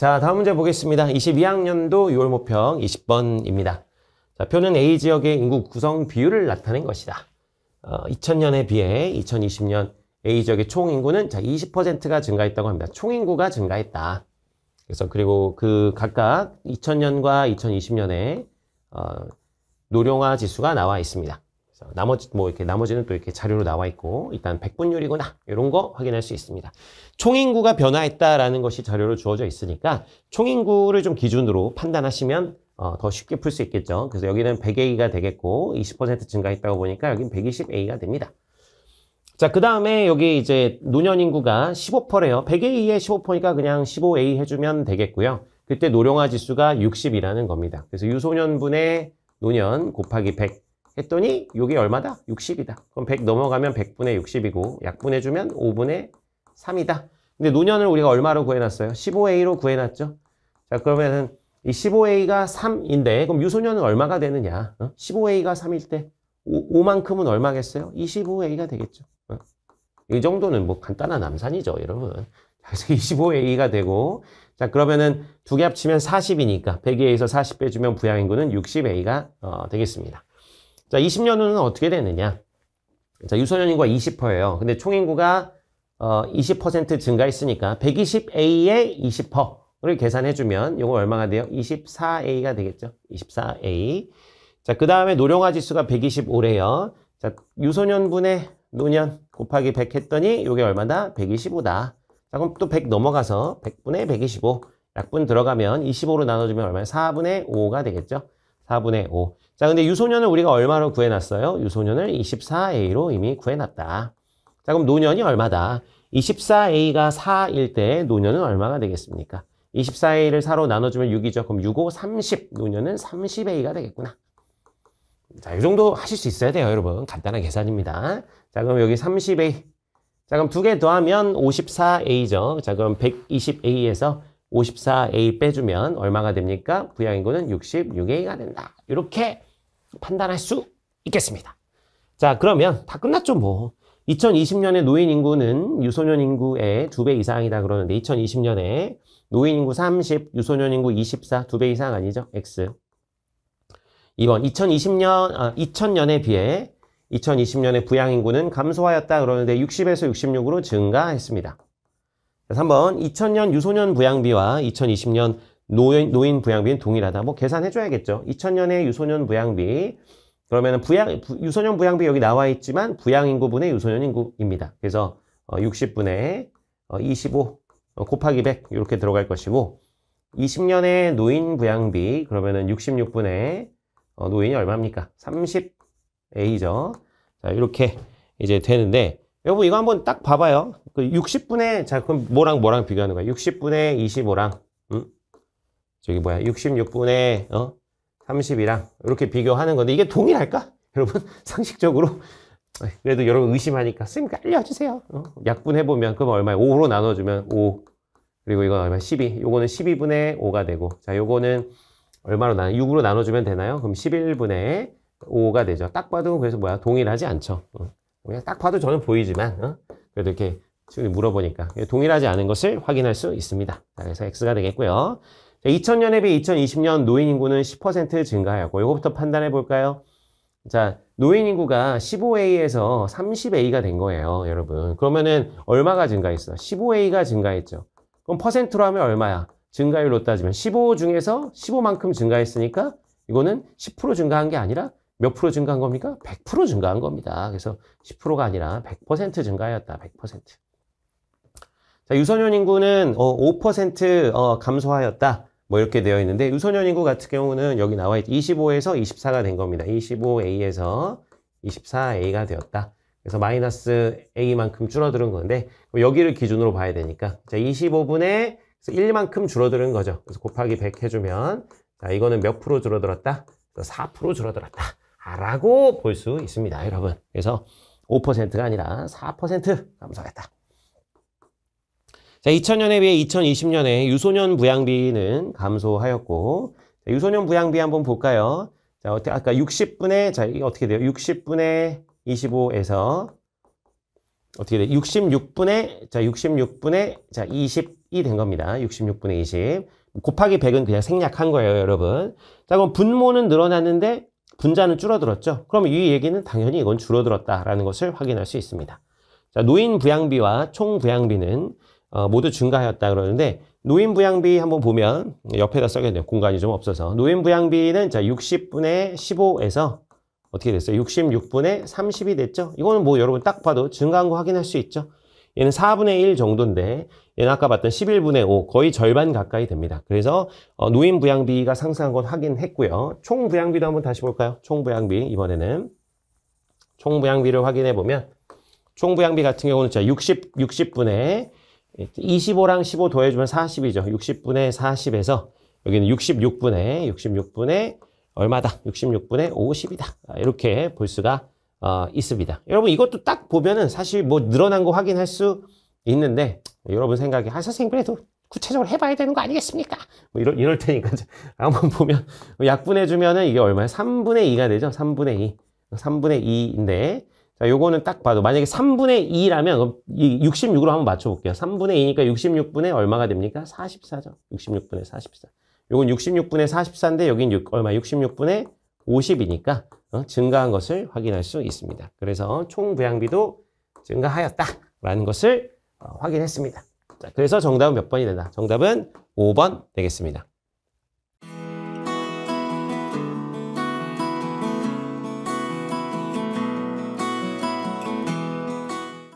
자, 다음 문제 보겠습니다. 22학년도 6월 모평 20번입니다. 자, 표는 A 지역의 인구 구성 비율을 나타낸 것이다. 어, 2000년에 비해 2020년 A 지역의 총 인구는 자 20%가 증가했다고 합니다. 총 인구가 증가했다. 그래서 그리고 그 각각 2000년과 2020년에 어, 노령화 지수가 나와 있습니다. 나머지 뭐 이렇게 나머지는 또 이렇게 자료로 나와 있고 일단 백분율이구나 이런 거 확인할 수 있습니다. 총인구가 변화했다라는 것이 자료로 주어져 있으니까 총인구를 좀 기준으로 판단하시면 어, 더 쉽게 풀 수 있겠죠. 그래서 여기는 100A가 되겠고 20% 증가했다고 보니까 여기는 120A가 됩니다. 자, 그 다음에 여기 이제 노년 인구가 15%래요. 100A에 15%니까 그냥 15A 해주면 되겠고요. 그때 노령화 지수가 60이라는 겁니다. 그래서 유소년분의 노년 곱하기 100 했더니 이게 얼마다? 60이다. 그럼 100 넘어가면 100분의 60이고 약분해주면 5분의 3이다. 근데 노년을 우리가 얼마로 구해놨어요? 15A로 구해놨죠. 자 그러면은 이 15A가 3인데 그럼 유소년은 얼마가 되느냐? 어? 15A가 3일 때 5, 만큼은 얼마겠어요? 25A가 되겠죠. 어? 이 정도는 뭐 간단한 암산이죠, 여러분. 그래서 25A가 되고 자 그러면은 두 개 합치면 40이니까 1 0 0에서40 빼주면 부양인구는 60A가 어, 되겠습니다. 자, 20년 후는 어떻게 되느냐? 자, 유소년인구가 20%예요. 근데 총인구가 어, 20% 증가했으니까 120A의 20%를 계산해주면 이거 얼마가 돼요? 24A가 되겠죠? 24A. 자, 그 다음에 노령화 지수가 125래요. 자, 유소년분의 노년 곱하기 100 했더니 이게 얼마다? 125다. 자, 그럼 또 100 넘어가서 100분의 125. 약분 들어가면 25로 나눠주면 얼마야? 4분의 5가 되겠죠? 4분의 5. 자, 근데 유소년을 우리가 얼마로 구해놨어요? 유소년을 24A로 이미 구해놨다. 자, 그럼 노년이 얼마다? 24A가 4일 때 노년은 얼마가 되겠습니까? 24A를 4로 나눠주면 6이죠. 그럼 6, 5, 30. 노년은 30A가 되겠구나. 자, 이 정도 하실 수 있어야 돼요, 여러분. 간단한 계산입니다. 자, 그럼 여기 30A. 자, 그럼 두 개 더하면 54A죠. 자, 그럼 120A에서 54A 빼주면 얼마가 됩니까? 부양인구는 66A가 된다. 이렇게 판단할 수 있겠습니다. 자, 그러면 다 끝났죠, 뭐. 2020년에 노인 인구는 유소년 인구의 두 배 이상이다 그러는데 2020년에 노인 인구 30, 유소년 인구 24, 두 배 이상 아니죠? X. 이번 2020년, 아, 2000년에 비해 2020년에 부양 인구는 감소하였다 그러는데 60에서 66으로 증가했습니다. 그래서 한번 2000년 유소년 부양비와 2020년 노인, 노인 부양비는 동일하다. 뭐 계산해줘야겠죠. 2000년에 유소년 부양비. 그러면 부양, 부, 유소년 부양비 여기 나와 있지만 부양 인구분의 유소년 인구입니다. 그래서 어, 60분의 어, 25 어, 곱하기 100 이렇게 들어갈 것이고 20년에 노인 부양비 그러면은 66분의 어, 노인이 얼마입니까? 30A죠. 자, 이렇게 이제 되는데 여러분 이거 한번 딱 봐봐요. 그 60분의 자 그럼 뭐랑 뭐랑 비교하는 거야? 60분의 25랑 음? 저기 뭐야 6 6분에 어? 30이랑 이렇게 비교하는 건데 이게 동일할까? 여러분 상식적으로 그래도 여러분 의심하니까 선생님 알려주세요 어? 약분해보면 그럼 얼마야? 5로 나눠주면 5 그리고 이건 얼마? 12 요거는 12분의 5가 되고 자 요거는 얼마로 나 6으로 나눠주면 되나요? 그럼 11분의 5가 되죠 딱 봐도 그래서 뭐야 동일하지 않죠 어. 그냥 딱 봐도 저는 보이지만 어? 그래도 이렇게 지금 물어보니까 동일하지 않은 것을 확인할 수 있습니다 그래서 X가 되겠고요 2000년에 비해 2020년 노인 인구는 10% 증가하고 이것부터 판단해 볼까요? 자, 노인 인구가 15A에서 30A가 된 거예요, 여러분. 그러면은 얼마가 증가했어? 15A가 증가했죠. 그럼 퍼센트로 하면 얼마야? 증가율로 따지면 15 중에서 15만큼 증가했으니까 이거는 10% 증가한 게 아니라 몇 프로 증가한 겁니까? 100% 증가한 겁니다. 그래서 10%가 아니라 100% 증가였다. 하 100%. 자, 유소년 인구는 5% 어, 어, 감소하였다. 뭐 이렇게 되어 있는데 유소년 인구 같은 경우는 여기 나와 있죠. 25에서 24가 된 겁니다. 25A에서 24A가 되었다. 그래서 마이너스 A만큼 줄어드는 건데 여기를 기준으로 봐야 되니까 자 25분의 1만큼 줄어드는 거죠. 그래서 곱하기 100 해주면 자 이거는 몇 프로 줄어들었다? 4% 줄어들었다. 아, 라고 볼 수 있습니다. 여러분. 그래서 5%가 아니라 4%감소하겠다 자, 2000년에 비해 2020년에 유소년 부양비는 감소하였고, 자, 유소년 부양비 한번 볼까요? 자, 어떻게, 아까 60분에, 자, 이게 어떻게 돼요? 60분에 25에서, 어떻게 돼 66분에, 자, 66분에, 자, 20이 된 겁니다. 66분에 20. 곱하기 100은 그냥 생략한 거예요, 여러분. 자, 그럼 분모는 늘어났는데, 분자는 줄어들었죠? 그럼 이 얘기는 당연히 이건 줄어들었다라는 것을 확인할 수 있습니다. 자, 노인 부양비와 총 부양비는 어, 모두 증가하였다 그러는데 노인 부양비 한번 보면 옆에다 써야겠네요. 공간이 좀 없어서 노인 부양비는 자 60분의 15에서 어떻게 됐어요? 66분의 30이 됐죠. 이거는 뭐 여러분 딱 봐도 증가한 거 확인할 수 있죠. 얘는 4분의 1 정도인데 얘는 아까 봤던 11분의 5 거의 절반 가까이 됩니다. 그래서 어, 노인 부양비가 상승한 건 확인했고요. 총 부양비도 한번 다시 볼까요? 총 부양비 이번에는 총 부양비를 확인해 보면 총 부양비 같은 경우는 자 60, 60분의 25랑 15 더해주면 40이죠. 60분의 40에서 여기는 66분의 66분의 얼마다? 66분의 50이다. 아, 이렇게 볼 수가 어, 있습니다. 여러분 이것도 딱 보면은 사실 뭐 늘어난 거 확인할 수 있는데 여러분 생각에 한 아, 선생님 그래도 구체적으로 해봐야 되는 거 아니겠습니까? 뭐 이럴, 이럴 테니까 한번 보면 약분해주면은 이게 얼마예요? 3분의 2가 되죠? 3분의 2. 3분의 2인데 자, 요거는 딱 봐도 만약에 3분의 2라면 66으로 한번 맞춰볼게요. 3분의 2니까 66분의 얼마가 됩니까? 44죠. 66분의 44. 요건 66분의 44인데 여긴 6, 얼마? 66분의 50이니까 어? 증가한 것을 확인할 수 있습니다. 그래서 총 부양비도 증가하였다라는 것을 어, 확인했습니다. 자, 그래서 정답은 몇 번이 되나? 정답은 5번 되겠습니다.